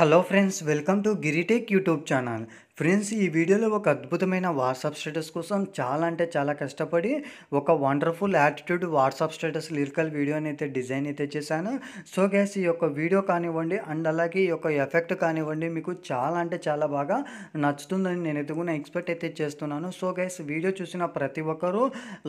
hello friends welcome to Giritech YouTube channel friends ఈ వీడియోలో ఒక అద్భుతమైన వాట్సాప్ స్టేటస్ కోసం చాలా అంటే చాలా కష్టపడి ఒక wonderful attitude WhatsApp status lyrical వీడియోని అయితే డిజైన్ అయితే చేశాను సో గ్యాస్ ఈ యొక్క వీడియో కానివ్వండి అండ్ అలాగే ఈ యొక్క ఎఫెక్ట్ కానివ్వండి మీకు చాలా అంటే చాలా బాగా నచ్చుతుందని నేను ఎదుగున ఎక్స్పెక్ట్ అయితే చేస్తున్నాను సో గ్యాస్ వీడియో చూసిన ప్రతి ఒక్కరూ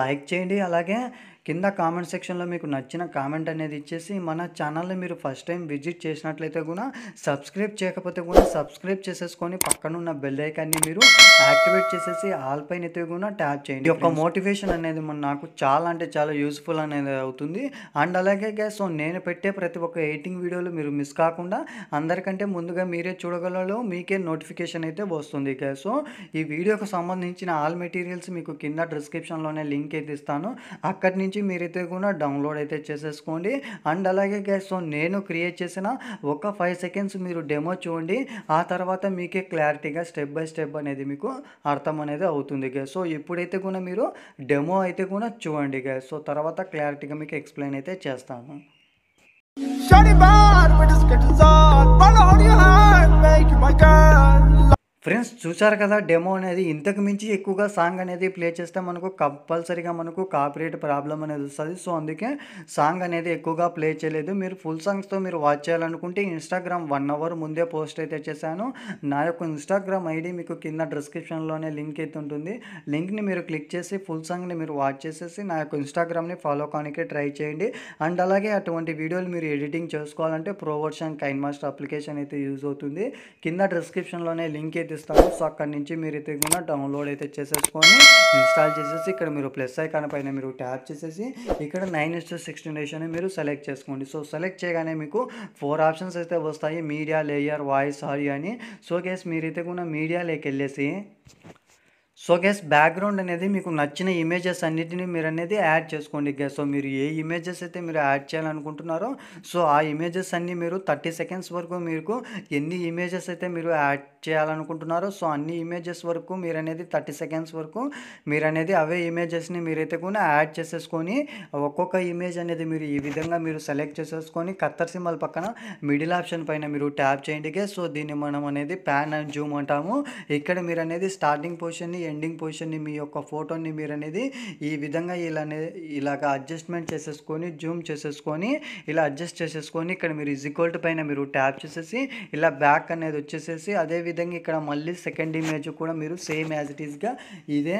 లైక్ చేయండి అలాగే కింద కామెంట్ సెక్షన్లో మీకు నచ్చిన కామెంట్ అనేది ఇచ్చేసి మన ఛానల్ని మీరు ఫస్ట్ టైం విజిట్ చేసినట్లయితే కూడా సబ్స్క్రైబ్ చేయకపోతే కూడా సబ్స్క్రైబ్ చేసేసుకొని పక్కనున్న బెల్ ఐకాన్ని మీరు యాక్టివేట్ చేసేసి ఆల్ పైన అయితే కూడా ట్యాప్ చేయండి ఒక మోటివేషన్ అనేది మన నాకు చాలా అంటే చాలా యూస్ఫుల్ అనేది అవుతుంది అండ్ అలాగే గ్యాస్ సో నేను పెట్టే ప్రతి ఒక్క ఎయిటింగ్ వీడియోలు మీరు మిస్ కాకుండా అందరికంటే ముందుగా మీరే చూడగలలో మీకే నోటిఫికేషన్ అయితే వస్తుంది గ్యాస్ సో ఈ వీడియోకు సంబంధించిన ఆల్ మెటీరియల్స్ మీకు కింద డిస్క్రిప్షన్లోనే లింక్ అయితే ఇస్తాను అక్కడి నుంచి నుంచి మీరైతే కూడా డౌన్లోడ్ అయితే చేసేసుకోండి అండ్ అలాగే గ్యాస్ సో నేను క్రియేట్ చేసిన ఒక ఫైవ్ సెకండ్స్ మీరు డెమో చూడండి ఆ తర్వాత మీకే క్లారిటీగా స్టెప్ బై స్టెప్ అనేది మీకు అర్థం అనేది అవుతుంది గ్యాస్ సో ఇప్పుడైతే కూడా మీరు డెమో అయితే కూడా చూడండి గ్యాస్ సో తర్వాత క్లారిటీగా మీకు ఎక్స్ప్లెయిన్ అయితే చేస్తాను ఫ్రెండ్స్ చూసారు కదా డెమో అనేది ఇంతకు మించి ఎక్కువగా సాంగ్ అనేది ప్లే చేస్తే మనకు కంపల్సరీగా మనకు కాపీరేట్ ప్రాబ్లం అనేది వస్తుంది సో అందుకే సాంగ్ అనేది ఎక్కువగా ప్లే చేయలేదు మీరు ఫుల్ సాంగ్స్తో మీరు వాచ్ చేయాలనుకుంటే ఇన్స్టాగ్రామ్ వన్ అవర్ ముందే పోస్ట్ అయితే చేశాను నా యొక్క ఇన్స్టాగ్రామ్ ఐడి మీకు కింద డిస్క్రిప్షన్లోనే లింక్ అయితే ఉంటుంది లింక్ని మీరు క్లిక్ చేసి ఫుల్ సాంగ్ని మీరు వాచ్ చేసేసి నా యొక్క ఇన్స్టాగ్రామ్ని ఫాలో కానికే ట్రై చేయండి అండ్ అలాగే అటువంటి వీడియోలు మీరు ఎడిటింగ్ చేసుకోవాలంటే ప్రోవర్షన్ కైన్ మాస్టర్ అప్లికేషన్ అయితే యూజ్ అవుతుంది కింద డిస్క్రిప్షన్లోనే లింక్ అయితే అయితే సో అక్కడి నుంచి మీరు అయితే కూడా డౌన్లోడ్ అయితే చేసేసుకొని ఇన్స్టాల్ చేసేసి ఇక్కడ మీరు ప్లస్ ఐకాన్ పైన మీరు ట్యాప్ చేసేసి ఇక్కడ నైన్ ఇస్ సిక్స్టీన్ డేస్ అని మీరు సెలెక్ట్ చేసుకోండి సో సెలెక్ట్ చేయగానే మీకు ఫోర్ ఆప్షన్స్ అయితే వస్తాయి మీడియా లేయర్ వాయిస్ ఆడియో అని సో గేస్ మీరైతే కూడా మీడియాలోకి వెళ్ళేసి సో గ్యాస్ బ్యాక్గ్రౌండ్ అనేది మీకు నచ్చిన ఇమేజెస్ అన్నిటిని మీరు అనేది యాడ్ చేసుకోండి గ్యాస్ సో మీరు ఏ ఇమేజెస్ అయితే మీరు యాడ్ చేయాలనుకుంటున్నారో సో ఆ ఇమేజెస్ అన్నీ మీరు థర్టీ సెకండ్స్ వరకు మీకు ఎన్ని ఇమేజెస్ అయితే మీరు యాడ్ చేయాలనుకుంటున్నారో సో అన్ని ఇమేజెస్ వరకు మీరు అనేది థర్టీ సెకండ్స్ వరకు మీరు అనేది అవే ఇమేజెస్ని మీరైతే కూడా యాడ్ చేసేసుకొని ఒక్కొక్క ఇమేజ్ అనేది మీరు ఈ విధంగా మీరు సెలెక్ట్ చేసేసుకొని కత్తర్ సింబల్ పక్కన మిడిల్ ఆప్షన్ పైన మీరు ట్యాప్ చేయండికే సో దీన్ని మనం అనేది ప్యాన్ అండ్ జూమ్ అంటాము ఇక్కడ మీరు అనేది స్టార్టింగ్ పొజిషన్ని ఎండింగ్ పొజిషన్ని మీ యొక్క ఫోటోని మీరు అనేది ఈ విధంగా ఇలా ఇలాగ అడ్జస్ట్మెంట్ చేసేసుకొని జూమ్ చేసేసుకొని ఇలా అడ్జస్ట్ చేసేసుకొని ఇక్కడ మీరు ఈక్వల్ట్ పైన మీరు ట్యాప్ చేసేసి ఇలా బ్యాక్ అనేది వచ్చేసేసి అదేవి అదేవిధంగా ఇక్కడ మళ్ళీ సెకండ్ ఇమేజ్ కూడా మీరు సేమ్ యాజ్ ఇట్ ఈస్గా ఇదే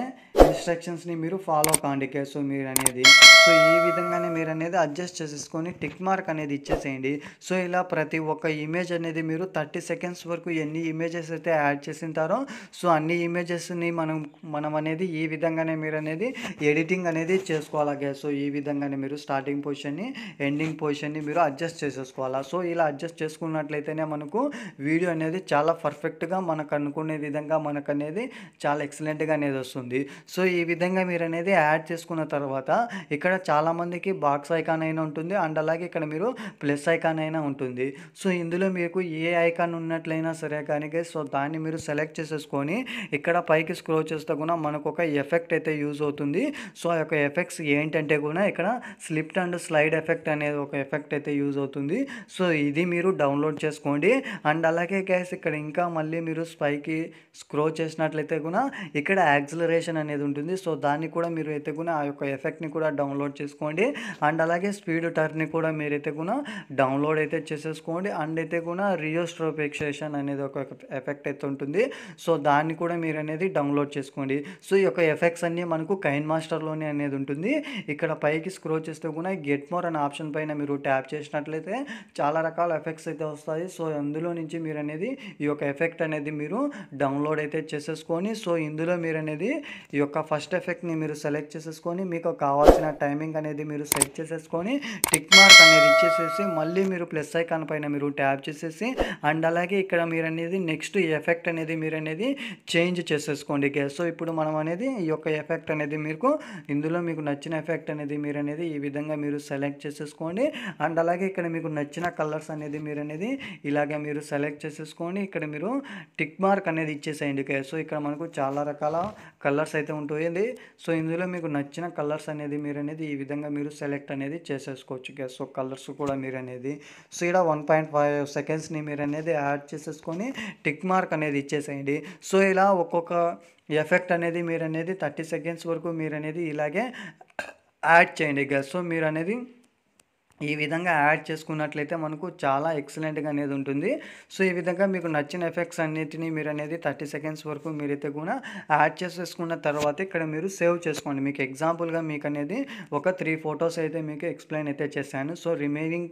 ఇన్స్ట్రక్షన్స్ని మీరు ఫాలో కాండి సో మీరు అనేది సో ఈ విధంగానే మీరు అనేది అడ్జస్ట్ చేసేసుకొని టిక్ మార్క్ అనేది ఇచ్చేసేయండి సో ఇలా ప్రతి ఒక్క ఇమేజ్ అనేది మీరు థర్టీ సెకండ్స్ వరకు ఎన్ని ఇమేజెస్ అయితే యాడ్ చేసింటారో సో అన్ని ఇమేజెస్ని మనం మనం అనేది ఈ విధంగానే మీరు అనేది ఎడిటింగ్ అనేది చేసుకోవాలి సో ఈ విధంగానే మీరు స్టార్టింగ్ పొజిషన్ని ఎండింగ్ పొజిషన్ని మీరు అడ్జస్ట్ చేసేసుకోవాలా సో ఇలా అడ్జస్ట్ చేసుకున్నట్లయితేనే మనకు వీడియో అనేది చాలా పర్ఫెక్ట్ పర్ఫెక్ట్గా మనకు అనుకునే విధంగా మనకు అనేది చాలా ఎక్సలెంట్గా అనేది వస్తుంది సో ఈ విధంగా మీరు అనేది యాడ్ చేసుకున్న తర్వాత ఇక్కడ చాలామందికి బాక్స్ ఐకాన్ అయినా ఉంటుంది అండ్ అలాగే ఇక్కడ మీరు ప్లస్ ఐకాన్ అయినా ఉంటుంది సో ఇందులో మీకు ఏ ఐకాన్ ఉన్నట్లయినా సరే కానీ సో దాన్ని మీరు సెలెక్ట్ చేసేసుకొని ఇక్కడ పైకి స్క్రోల్ చేస్తే కూడా మనకు ఒక ఎఫెక్ట్ అయితే యూజ్ అవుతుంది సో ఆ యొక్క ఎఫెక్ట్స్ ఏంటంటే కూడా ఇక్కడ స్లిప్ అండ్ స్లైడ్ ఎఫెక్ట్ అనేది ఒక ఎఫెక్ట్ అయితే యూజ్ అవుతుంది సో ఇది మీరు డౌన్లోడ్ చేసుకోండి అండ్ అలాగే గ్యాస్ ఇక్కడ ఇంకా మళ్ళీ మళ్ళీ మీరు స్పైకి స్క్రో చేసినట్లయితే కూడా ఇక్కడ యాక్సిలరేషన్ అనేది ఉంటుంది సో దాన్ని కూడా మీరు అయితే కూడా ఆ యొక్క ఎఫెక్ట్ని కూడా డౌన్లోడ్ చేసుకోండి అండ్ అలాగే స్పీడ్ టర్న్ కూడా మీరు అయితే కూడా డౌన్లోడ్ అయితే చేసేసుకోండి అండ్ అయితే కూడా రియోస్ట్రోపెక్సేషన్ అనేది ఒక ఎఫెక్ట్ అయితే ఉంటుంది సో దాన్ని కూడా మీరు అనేది డౌన్లోడ్ చేసుకోండి సో ఈ యొక్క ఎఫెక్ట్స్ అన్నీ మనకు కైన్ మాస్టర్లోనే అనేది ఉంటుంది ఇక్కడ పైకి స్క్రో చేస్తే కూడా గెట్ మోర్ అనే ఆప్షన్ పైన మీరు ట్యాప్ చేసినట్లయితే చాలా రకాల ఎఫెక్ట్స్ అయితే వస్తాయి సో అందులో నుంచి మీరు అనేది ఈ యొక్క ఎఫెక్ట్ ఎఫెక్ట్ అనేది మీరు డౌన్లోడ్ అయితే చేసేసుకొని సో ఇందులో మీరు అనేది ఈ యొక్క ఫస్ట్ ఎఫెక్ట్ని మీరు సెలెక్ట్ చేసేసుకొని మీకు కావాల్సిన టైమింగ్ అనేది మీరు సెట్ చేసేసుకొని టిక్ మార్క్ అనేది ఇచ్చేసేసి మళ్ళీ మీరు ప్లస్ ఐకాన్ పైన మీరు ట్యాప్ చేసేసి అండ్ అలాగే ఇక్కడ మీరు అనేది నెక్స్ట్ ఎఫెక్ట్ అనేది మీరు అనేది చేంజ్ చేసేసుకోండి సో ఇప్పుడు మనం అనేది ఈ యొక్క ఎఫెక్ట్ అనేది మీకు ఇందులో మీకు నచ్చిన ఎఫెక్ట్ అనేది మీరు అనేది ఈ విధంగా మీరు సెలెక్ట్ చేసేసుకోండి అండ్ అలాగే ఇక్కడ మీకు నచ్చిన కలర్స్ అనేది మీరు అనేది ఇలాగే మీరు సెలెక్ట్ చేసేసుకోండి ఇక్కడ మీరు టిక్ మార్క్ అనేది ఇచ్చేసేయండి సో ఇక్కడ మనకు చాలా రకాల కలర్స్ అయితే ఉంటుంది సో ఇందులో మీకు నచ్చిన కలర్స్ అనేది మీరు అనేది ఈ విధంగా మీరు సెలెక్ట్ అనేది చేసేసుకోవచ్చు గ్యాస్ సో కలర్స్ కూడా మీరు అనేది సో ఇక్కడ వన్ పాయింట్ ఫైవ్ సెకండ్స్ని మీరు అనేది యాడ్ చేసేసుకొని టిక్ మార్క్ అనేది ఇచ్చేసేయండి సో ఇలా ఒక్కొక్క ఎఫెక్ట్ అనేది మీరు అనేది థర్టీ సెకండ్స్ వరకు మీరు అనేది ఇలాగే యాడ్ చేయండి గ్యాస్ సో మీరు అనేది ఈ విధంగా యాడ్ చేసుకున్నట్లయితే మనకు చాలా ఎక్సలెంట్గా అనేది ఉంటుంది సో ఈ విధంగా మీకు నచ్చిన ఎఫెక్ట్స్ అన్నిటిని మీరు అనేది థర్టీ సెకండ్స్ వరకు మీరైతే కూడా యాడ్ చేసేసుకున్న తర్వాత ఇక్కడ మీరు సేవ్ చేసుకోండి మీకు ఎగ్జాంపుల్గా మీకు అనేది ఒక త్రీ ఫొటోస్ అయితే మీకు ఎక్స్ప్లెయిన్ అయితే చేశాను సో రిమైనింగ్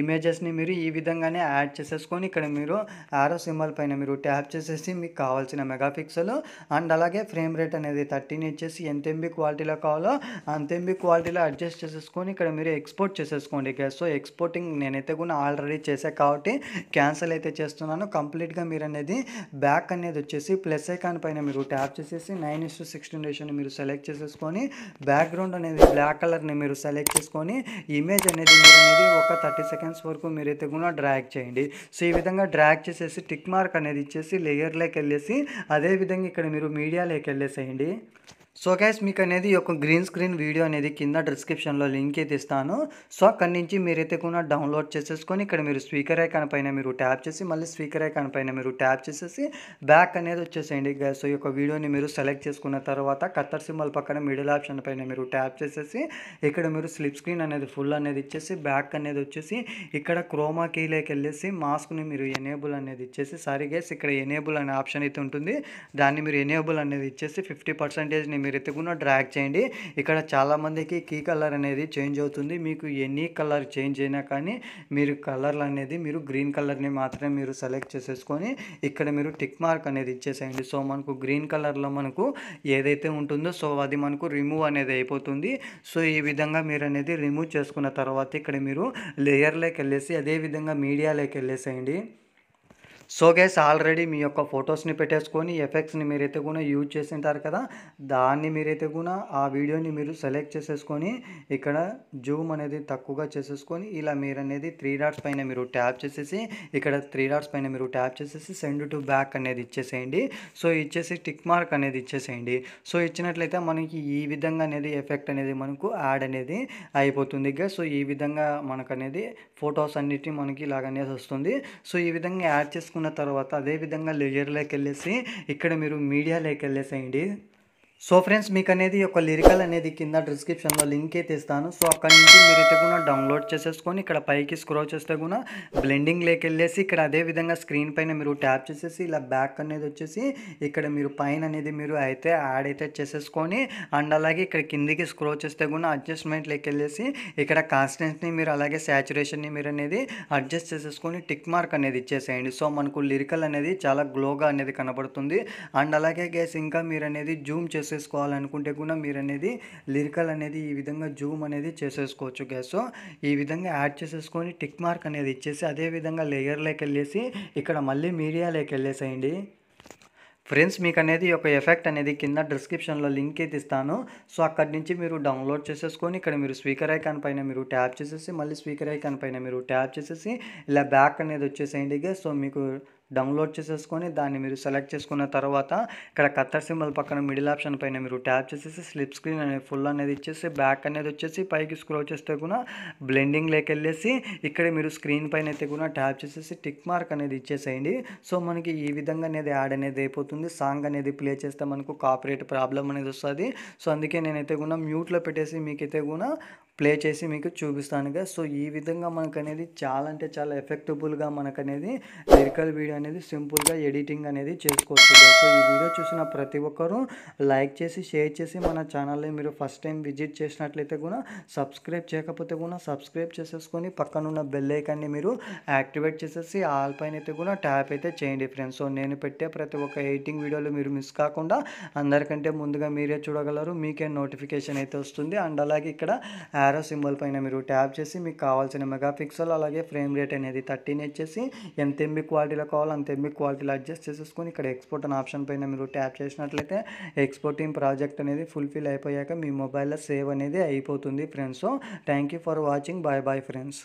ఇమేజెస్ని మీరు ఈ విధంగానే యాడ్ చేసేసుకొని ఇక్కడ మీరు ఆరో సింబల్ పైన మీరు ట్యాప్ చేసేసి మీకు కావాల్సిన మెగాపిక్సెల్ అండ్ అలాగే ఫ్రేమ్ రేట్ అనేది థర్టీన్ ఇచ్చేసి ఎంత ఎంబి క్వాలిటీలో కావాలో అంత ఎంబి క్వాలిటీలో అడ్జస్ట్ చేసేసుకొని ఇక్కడ మీరు ఎక్స్పోర్ట్ చేసేసుకోండి గ్యాస్ సో ఎక్స్పోర్టింగ్ నేనైతే కూడా ఆల్రెడీ చేసా కాబట్టి క్యాన్సిల్ అయితే చేస్తున్నాను కంప్లీట్గా మీరు అనేది బ్యాక్ అనేది వచ్చేసి ప్లస్ ఐకాన్ పైన మీరు ట్యాప్ చేసేసి నైన్ ఇస్ టు సిక్స్టీన్ మీరు సెలెక్ట్ చేసేసుకొని బ్యాక్గ్రౌండ్ అనేది బ్లాక్ కలర్ని మీరు సెలెక్ట్ చేసుకొని ఇమేజ్ అనేది మీరు అనేది ఒక థర్టీ సెకండ్స్ వరకు మీరైతే కూడా డ్రాగ్ చేయండి సో ఈ విధంగా డ్రాగ్ చేసేసి టిక్ మార్క్ అనేది ఇచ్చేసి లేయర్లోకి వెళ్ళేసి అదేవిధంగా ఇక్కడ మీరు మీడియాలోకి వెళ్ళేసేయండి సో గ్యాస్ మీకు అనేది ఈ యొక్క గ్రీన్ స్క్రీన్ వీడియో అనేది కింద డిస్క్రిప్షన్లో లింక్ అయితే ఇస్తాను సో అక్కడి నుంచి మీరైతే కూడా డౌన్లోడ్ చేసేసుకొని ఇక్కడ మీరు స్పీకర్ ఐకాన్ పైన మీరు ట్యాప్ చేసి మళ్ళీ స్పీకర్ ఐకాన్ పైన మీరు ట్యాప్ చేసేసి బ్యాక్ అనేది వచ్చేసేయండి గ్యాస్ సో ఈ యొక్క వీడియోని మీరు సెలెక్ట్ చేసుకున్న తర్వాత కత్తర్ సింబల్ పక్కన మిడిల్ ఆప్షన్ పైన మీరు ట్యాప్ చేసేసి ఇక్కడ మీరు స్లిప్ స్క్రీన్ అనేది ఫుల్ అనేది ఇచ్చేసి బ్యాక్ అనేది వచ్చేసి ఇక్కడ క్రోమా కీలోకి వెళ్ళేసి మాస్క్ని మీరు ఎనేబుల్ అనేది ఇచ్చేసి సారీ గ్యాస్ ఇక్కడ ఎనేబుల్ అనే ఆప్షన్ అయితే ఉంటుంది దాన్ని మీరు ఎనేబుల్ అనేది ఇచ్చేసి ఫిఫ్టీ పర్సెంటేజ్ని మీరు ఎత్తుకున్న డ్రాగ్ చేయండి ఇక్కడ చాలామందికి కీ కలర్ అనేది చేంజ్ అవుతుంది మీకు ఎనీ కలర్ చేంజ్ అయినా కానీ మీరు కలర్లు అనేది మీరు గ్రీన్ కలర్ని మాత్రమే మీరు సెలెక్ట్ చేసేసుకొని ఇక్కడ మీరు టిక్ మార్క్ అనేది ఇచ్చేసేయండి సో మనకు గ్రీన్ కలర్లో మనకు ఏదైతే ఉంటుందో సో అది మనకు రిమూవ్ అనేది అయిపోతుంది సో ఈ విధంగా మీరు అనేది రిమూవ్ చేసుకున్న తర్వాత ఇక్కడ మీరు లేయర్లోకి వెళ్ళేసి అదేవిధంగా మీడియాలోకి వెళ్ళేసేయండి సో గేస్ ఆల్రెడీ మీ యొక్క ఫొటోస్ని పెట్టేసుకొని ఎఫెక్ట్స్ని మీరైతే కూడా యూజ్ చేసింటారు కదా దాన్ని మీరైతే కూడా ఆ వీడియోని మీరు సెలెక్ట్ చేసేసుకొని ఇక్కడ జూమ్ అనేది తక్కువగా చేసేసుకొని ఇలా మీరు అనేది త్రీ డాట్స్ పైన మీరు ట్యాప్ చేసేసి ఇక్కడ త్రీ డాట్స్ పైన మీరు ట్యాప్ చేసేసి సెండ్ టు బ్యాక్ అనేది ఇచ్చేసేయండి సో ఇచ్చేసి టిక్ మార్క్ అనేది ఇచ్చేసేయండి సో ఇచ్చినట్లయితే మనకి ఈ విధంగా అనేది ఎఫెక్ట్ అనేది మనకు యాడ్ అనేది అయిపోతుంది సో ఈ విధంగా మనకు అనేది ఫొటోస్ అన్నిటి మనకి ఇలాగనేది వస్తుంది సో ఈ విధంగా యాడ్ చేసుకున్న తీసుకున్న తర్వాత అదేవిధంగా లేయర్లోకి వెళ్ళేసి ఇక్కడ మీరు మీడియాలోకి వెళ్ళేసేయండి సో ఫ్రెండ్స్ మీకు అనేది ఒక లిరికల్ అనేది కింద డిస్క్రిప్షన్లో లింక్ అయితే ఇస్తాను సో అక్కడి నుంచి మీరైతే కూడా డౌన్లోడ్ చేసేసుకొని ఇక్కడ పైకి స్క్రోల్ చేస్తే కూడా బ్లెండింగ్ లేకి వెళ్ళేసి ఇక్కడ అదే విధంగా స్క్రీన్ పైన మీరు ట్యాప్ చేసేసి ఇలా బ్యాక్ అనేది వచ్చేసి ఇక్కడ మీరు పైన అనేది మీరు అయితే యాడ్ అయితే చేసేసుకొని అండ్ అలాగే ఇక్కడ కిందికి స్క్రోల్ చేస్తే కూడా అడ్జస్ట్మెంట్ లేకి వెళ్ళేసి ఇక్కడ కాన్స్టెన్స్ని మీరు అలాగే శాచురేషన్ని మీరు అనేది అడ్జస్ట్ చేసేసుకొని టిక్ మార్క్ అనేది ఇచ్చేసేయండి సో మనకు లిరికల్ అనేది చాలా గ్లోగా అనేది కనబడుతుంది అండ్ అలాగే గేస్ ఇంకా మీరు అనేది జూమ్ చేసి చేసేసుకోవాలనుకుంటే కూడా మీరు అనేది లిరికల్ అనేది ఈ విధంగా జూమ్ అనేది చేసేసుకోవచ్చు గ్యాస్ సో ఈ విధంగా యాడ్ చేసేసుకొని టిక్ మార్క్ అనేది ఇచ్చేసి అదేవిధంగా లేయర్లోకి వెళ్ళేసి ఇక్కడ మళ్ళీ మీడియాలోకి వెళ్ళేసేయండి ఫ్రెండ్స్ మీకు అనేది ఒక ఎఫెక్ట్ అనేది కింద డిస్క్రిప్షన్లో లింక్ అయితే ఇస్తాను సో అక్కడి నుంచి మీరు డౌన్లోడ్ చేసేసుకొని ఇక్కడ మీరు స్పీకర్ ఐకాన్ పైన మీరు ట్యాప్ చేసేసి మళ్ళీ స్పీకర్ ఐకాన్ పైన మీరు ట్యాప్ చేసేసి ఇలా బ్యాక్ అనేది వచ్చేసేయండి సో మీకు డౌన్లోడ్ చేసేసుకొని దాన్ని మీరు సెలెక్ట్ చేసుకున్న తర్వాత ఇక్కడ కత్తర్ సింబల్ పక్కన మిడిల్ ఆప్షన్ పైన మీరు ట్యాప్ చేసేసి స్లిప్ స్క్రీన్ అనేది ఫుల్ అనేది ఇచ్చేసి బ్యాక్ అనేది వచ్చేసి పైకి స్క్రోల్ చేస్తే కూడా బ్లెండింగ్ లేక వెళ్ళేసి ఇక్కడ మీరు స్క్రీన్ పైన అయితే కూడా ట్యాప్ చేసేసి టిక్ మార్క్ అనేది ఇచ్చేసేయండి సో మనకి ఈ విధంగా అనేది యాడ్ అనేది అయిపోతుంది సాంగ్ అనేది ప్లే చేస్తే మనకు కాపరేట్ ప్రాబ్లం అనేది వస్తుంది సో అందుకే నేనైతే కూడా మ్యూట్లో పెట్టేసి మీకైతే కూడా ప్లే చేసి మీకు చూపిస్తానుగా సో ఈ విధంగా మనకు అనేది చాలా అంటే చాలా ఎఫెక్టబుల్గా మనకు అనేది లిరికల్ వీడియో అనేది సింపుల్గా ఎడిటింగ్ అనేది చేసుకోవచ్చు సో ఈ వీడియో చూసిన ప్రతి ఒక్కరూ లైక్ చేసి షేర్ చేసి మన ఛానల్ని మీరు ఫస్ట్ టైం విజిట్ చేసినట్లయితే కూడా సబ్స్క్రైబ్ చేయకపోతే కూడా సబ్స్క్రైబ్ చేసేసుకొని పక్కనున్న బెల్ ఐకాన్ని మీరు యాక్టివేట్ చేసేసి ఆల్ పైన అయితే కూడా ట్యాప్ అయితే చేయండి ఫ్రెండ్స్ సో నేను పెట్టే ప్రతి ఒక్క ఎడిటింగ్ వీడియోలు మీరు మిస్ కాకుండా అందరికంటే ముందుగా మీరే చూడగలరు మీకే నోటిఫికేషన్ అయితే వస్తుంది అండ్ అలాగే ఇక్కడ యారో సింబల్ పైన మీరు ట్యాప్ చేసి మీకు కావాల్సిన మెగా పిక్సెల్ అలాగే ఫ్రేమ్ రేట్ అనేది థర్టీన్ ఇచ్చేసి ఎంత ఎంబీ క్వాలిటీలో కావాలో అంత ఎంబీ క్వాలిటీలో అడ్జస్ట్ చేసేసుకొని ఇక్కడ ఎక్స్పోర్ట్ అనే ఆప్షన్ పైన మీరు ట్యాప్ చేసినట్లయితే ఎక్స్పోర్టింగ్ ప్రాజెక్ట్ అనేది ఫుల్ఫిల్ అయిపోయాక మీ మొబైల్లో సేవ్ అనేది అయిపోతుంది friends thank you for watching bye bye friends